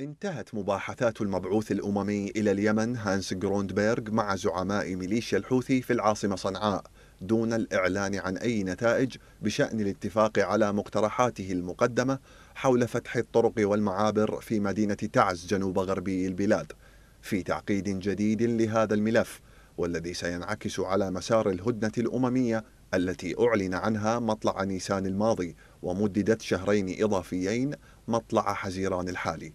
انتهت مباحثات المبعوث الأممي إلى اليمن هانس جروندبيرغ مع زعماء ميليشيا الحوثي في العاصمة صنعاء دون الإعلان عن أي نتائج بشأن الاتفاق على مقترحاته المقدمة حول فتح الطرق والمعابر في مدينة تعز جنوب غربي البلاد في تعقيد جديد لهذا الملف والذي سينعكس على مسار الهدنة الأممية التي أعلن عنها مطلع نيسان الماضي ومددت شهرين إضافيين مطلع حزيران الحالي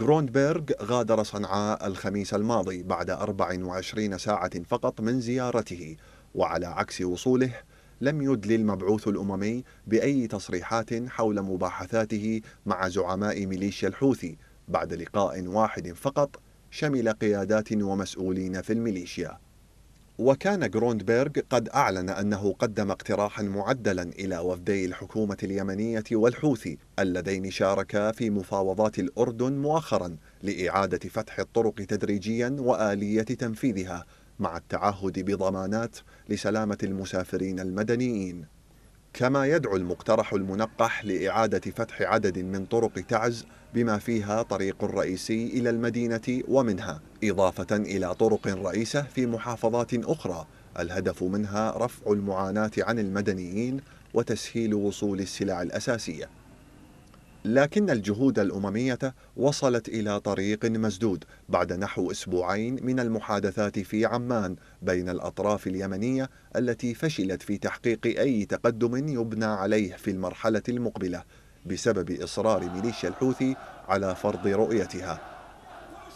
جروندبرغ غادر صنعاء الخميس الماضي بعد 24 ساعة فقط من زيارته وعلى عكس وصوله لم يدلي المبعوث الأممي بأي تصريحات حول مباحثاته مع زعماء ميليشيا الحوثي بعد لقاء واحد فقط شمل قيادات ومسؤولين في الميليشيا وكان جروندبرغ قد أعلن أنه قدم اقتراحا معدلا إلى وفدي الحكومة اليمنية والحوثي اللذين شاركا في مفاوضات الأردن مؤخرا لإعادة فتح الطرق تدريجيا وآلية تنفيذها مع التعهد بضمانات لسلامة المسافرين المدنيين كما يدعو المقترح المنقح لإعادة فتح عدد من طرق تعز بما فيها طريق رئيسي إلى المدينة ومنها إضافة إلى طرق رئيسة في محافظات أخرى الهدف منها رفع المعاناة عن المدنيين وتسهيل وصول السلع الأساسية لكن الجهود الأممية وصلت إلى طريق مسدود بعد نحو أسبوعين من المحادثات في عمان بين الأطراف اليمنية التي فشلت في تحقيق أي تقدم يبنى عليه في المرحلة المقبلة بسبب إصرار ميليشيا الحوثي على فرض رؤيتها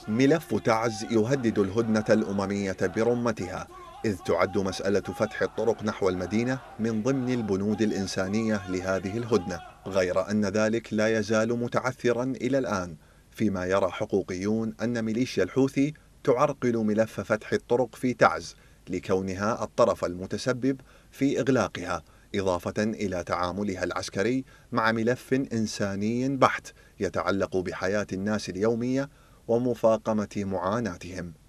ملف تعز يهدد الهدنة الأممية برمتها إذ تعد مسألة فتح الطرق نحو المدينة من ضمن البنود الإنسانية لهذه الهدنة غير أن ذلك لا يزال متعثرا إلى الآن فيما يرى حقوقيون أن ميليشيا الحوثي تعرقل ملف فتح الطرق في تعز لكونها الطرف المتسبب في إغلاقها إضافة إلى تعاملها العسكري مع ملف إنساني بحت يتعلق بحياة الناس اليومية ومفاقمة معاناتهم